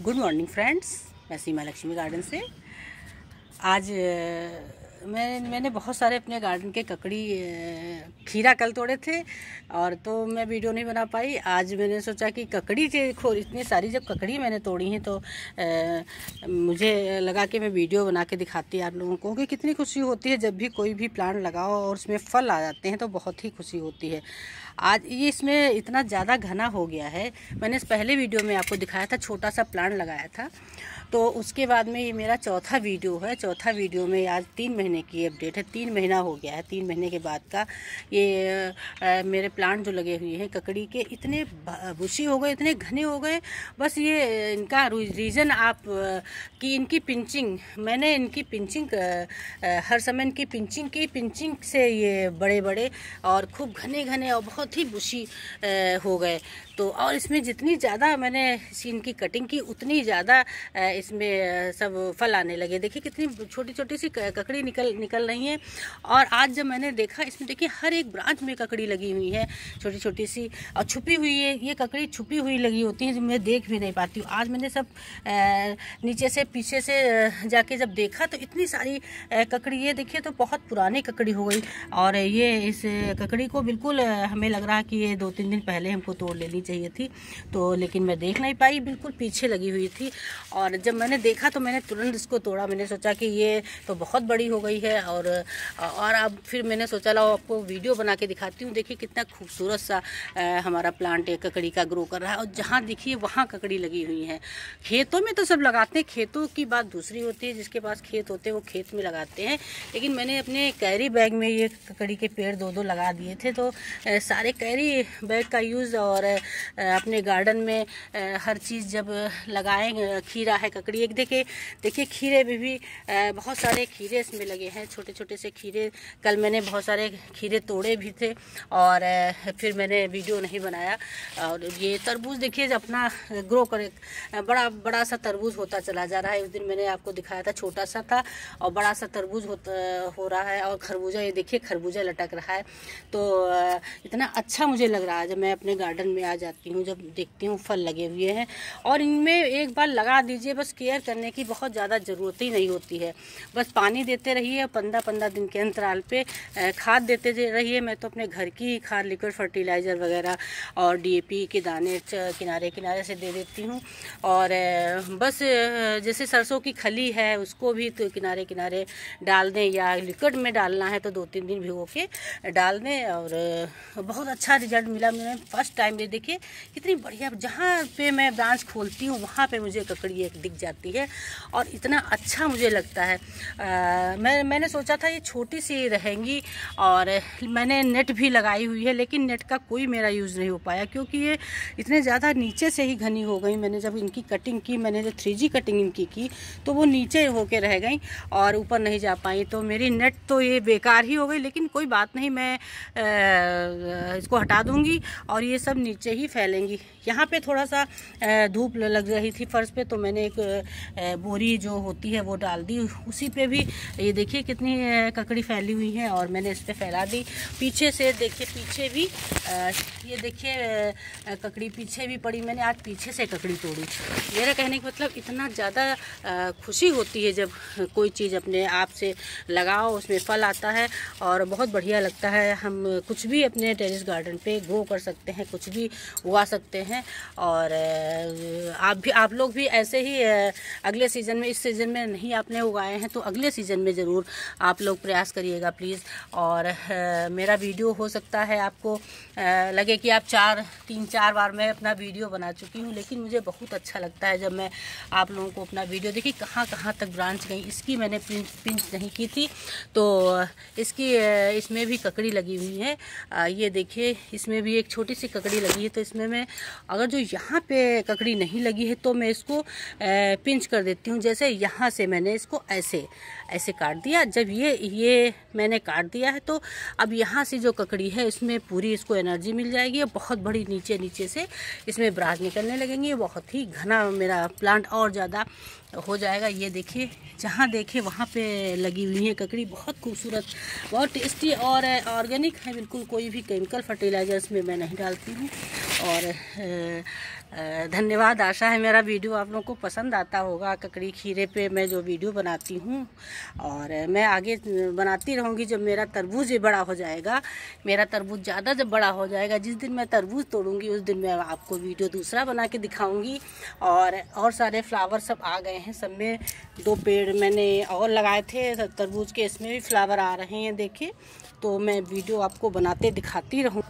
good morning friends मैं सीमा Lakshmi garden से आज मैं मैंने बहुत सारे अपने गार्डन के ककड़ी खीरा कल तोड़े थे और तो मैं वीडियो नहीं बना पाई आज मैंने सोचा कि ककड़ी के खोर इतनी सारी जब ककड़ी मैंने तोड़ी हैं तो आ, मुझे लगा कि मैं वीडियो बना के दिखाती आप लोगों को कि कितनी खुशी होती है जब भी कोई भी प्लांट लगाओ और उसमें फल आ जाते हैं तो बहुत ही खुशी होती है आज ये इसमें इतना ज़्यादा घना हो गया है मैंने इस पहले वीडियो में आपको दिखाया था छोटा सा प्लांट लगाया था तो उसके बाद में ये मेरा चौथा वीडियो है चौथा वीडियो में आज तीन महीने की अपडेट है तीन महीना हो गया है तीन महीने के बाद का ये आ, मेरे प्लांट जो लगे हुए हैं ककड़ी के इतने बुशी हो गए इतने घने हो गए बस ये इनका रीज़न आप कि इनकी पिंचिंग मैंने इनकी पिंचिंग हर समय इनकी पिंचिंग की पिंचिंग से ये बड़े बड़े और खूब घने घने और बहुत बहुत ही बुशी हो गए तो और इसमें जितनी ज़्यादा मैंने इनकी कटिंग की उतनी ज़्यादा इसमें सब फल आने लगे देखिए कितनी छोटी छोटी सी ककड़ी निकल निकल रही है और आज जब मैंने देखा इसमें देखिए हर एक ब्रांच में ककड़ी लगी हुई है छोटी छोटी सी और छुपी हुई है ये ककड़ी छुपी हुई लगी होती है मैं देख भी नहीं पाती हूँ आज मैंने सब नीचे से पीछे से जाके जब देखा तो इतनी सारी ककड़ी ये देखिए तो बहुत पुरानी ककड़ी हो गई और ये इस ककड़ी को बिल्कुल हमें लग रहा कि ये दो तीन दिन पहले हमको तोड़ लेनी चाहिए थी तो लेकिन मैं देख नहीं पाई बिल्कुल पीछे लगी हुई थी और जब मैंने देखा तो मैंने तुरंत इसको तोड़ा मैंने सोचा कि ये तो बहुत बड़ी हो गई है और और अब फिर मैंने सोचा लाओ आपको वीडियो बना के दिखाती हूँ देखिए कितना खूबसूरत सा हमारा प्लांट है ककड़ी का ग्रो कर रहा है और जहाँ देखिए वहाँ ककड़ी लगी हुई है खेतों में तो सब लगाते हैं खेतों की बात दूसरी होती है जिसके पास खेत होते हैं वो खेत में लगाते हैं लेकिन मैंने अपने कैरी बैग में ये ककड़ी के पेड़ दो दो लगा दिए थे तो सारे सारे कैरी बैग का यूज़ और अपने गार्डन में हर चीज़ जब लगाएँ खीरा है ककड़ी एक देखे देखिए खीरे में भी, भी बहुत सारे खीरे इसमें लगे हैं छोटे छोटे से खीरे कल मैंने बहुत सारे खीरे तोड़े भी थे और फिर मैंने वीडियो नहीं बनाया और ये तरबूज देखिए अपना ग्रो करे बड़ा बड़ा सा तरबूज होता चला जा रहा है उस दिन मैंने आपको दिखाया था छोटा सा था और बड़ा सा तरबूज हो रहा है और खरबूजा ये देखिए खरबूजा लटक रहा है तो इतना अच्छा मुझे लग रहा है जब मैं अपने गार्डन में आ जाती हूँ जब देखती हूँ फल लगे हुए हैं और इनमें एक बार लगा दीजिए बस केयर करने की बहुत ज़्यादा ज़रूरत ही नहीं होती है बस पानी देते रहिए पंद्रह पंद्रह दिन के अंतराल पर खाद देते रहिए मैं तो अपने घर की ही खाद लिक्विड फर्टिलाइज़र वगैरह और डी के दाने किनारे किनारे से दे देती हूँ और बस जैसे सरसों की खली है उसको भी तो किनारे किनारे डाल दें या लिक्विड में डालना है तो दो तीन दिन भिगो के डाल दें और बहुत बहुत अच्छा रिजल्ट मिला मैंने फर्स्ट टाइम ये देखिए कितनी बढ़िया जहाँ पे मैं ब्रांच खोलती हूँ वहाँ पे मुझे ककड़ी एक दिख जाती है और इतना अच्छा मुझे लगता है आ, मैं मैंने सोचा था ये छोटी सी रहेंगी और मैंने नेट भी लगाई हुई है लेकिन नेट का कोई मेरा यूज़ नहीं हो पाया क्योंकि ये इतने ज़्यादा नीचे से ही घनी हो गई मैंने जब इनकी कटिंग की मैंने जब थ्री कटिंग इनकी की तो वो नीचे होके रह गई और ऊपर नहीं जा पाई तो मेरी नेट तो ये बेकार ही हो गई लेकिन कोई बात नहीं मैं इसको हटा दूंगी और ये सब नीचे ही फैलेंगी यहाँ पे थोड़ा सा धूप लग रही थी फर्श पे तो मैंने एक बोरी जो होती है वो डाल दी उसी पे भी ये देखिए कितनी ककड़ी फैली हुई है और मैंने इस पर फैला दी पीछे से देखिए पीछे भी ये देखिए ककड़ी पीछे भी पड़ी मैंने आज पीछे से ककड़ी तोड़ी मेरा कहने का मतलब इतना ज़्यादा खुशी होती है जब कोई चीज़ अपने आप से लगाओ उसमें फल आता है और बहुत बढ़िया लगता है हम कुछ भी अपने टेरिस गार्डन पे ग्रो कर सकते हैं कुछ भी उगा सकते हैं और आप भी आप लोग भी ऐसे ही अगले सीज़न में इस सीज़न में नहीं आपने उगाए हैं तो अगले सीज़न में ज़रूर आप लोग प्रयास करिएगा प्लीज़ और मेरा वीडियो हो सकता है आपको लगे कि आप चार तीन चार बार मैं अपना वीडियो बना चुकी हूँ लेकिन मुझे बहुत अच्छा लगता है जब मैं आप लोगों को अपना वीडियो देखिए कहाँ कहाँ तक ब्रांच गई इसकी मैंने प्रिंट पिंच नहीं की थी तो इसकी इसमें भी ककड़ी लगी हुई है ये देखिए इसमें भी एक छोटी सी ककड़ी लगी है तो इसमें मैं अगर जो यहाँ पे ककड़ी नहीं लगी लगी है तो मैं इसको पिंच कर देती हूँ जैसे यहाँ से मैंने इसको ऐसे ऐसे काट दिया जब ये ये मैंने काट दिया है तो अब यहाँ से जो ककड़ी है इसमें पूरी इसको एनर्जी मिल जाएगी बहुत बड़ी नीचे नीचे से इसमें ब्राज निकलने लगेंगे बहुत ही घना मेरा प्लांट और ज़्यादा हो जाएगा ये देखिए जहाँ देखे वहाँ पे लगी हुई है ककड़ी बहुत खूबसूरत बहुत टेस्टी और ऑर्गेनिक है बिल्कुल कोई भी केमिकल फर्टिलाइजर इसमें मैं नहीं डालती हूँ और धन्यवाद आशा है मेरा वीडियो आप लोगों को पसंद आता होगा ककड़ी खीरे पे मैं जो वीडियो बनाती हूँ और मैं आगे बनाती रहूँगी जब मेरा तरबूज बड़ा हो जाएगा मेरा तरबूज ज़्यादा जब बड़ा हो जाएगा जिस दिन मैं तरबूज तोड़ूँगी उस दिन मैं आपको वीडियो दूसरा बना के दिखाऊँगी और और सारे फ्लावर सब आ गए हैं सब में दो पेड़ मैंने और लगाए थे तरबूज के इसमें भी फ्लावर आ रहे हैं देखिए तो मैं वीडियो आपको बनाते दिखाती रहूँ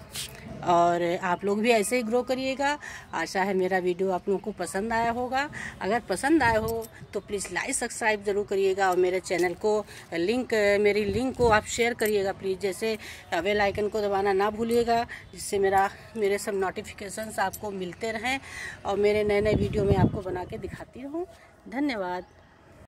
और आप लोग भी ऐसे ही ग्रो करिएगा आशा है मेरा वीडियो आप लोगों को पसंद आया होगा अगर पसंद आया हो तो प्लीज़ लाइक सब्सक्राइब ज़रूर करिएगा और मेरे चैनल को लिंक मेरी लिंक को आप शेयर करिएगा प्लीज़ जैसे बेल आइकन को दबाना ना भूलिएगा जिससे मेरा मेरे सब नोटिफिकेशंस आपको मिलते रहें और मेरे नए नए वीडियो में आपको बना के दिखाती हूँ धन्यवाद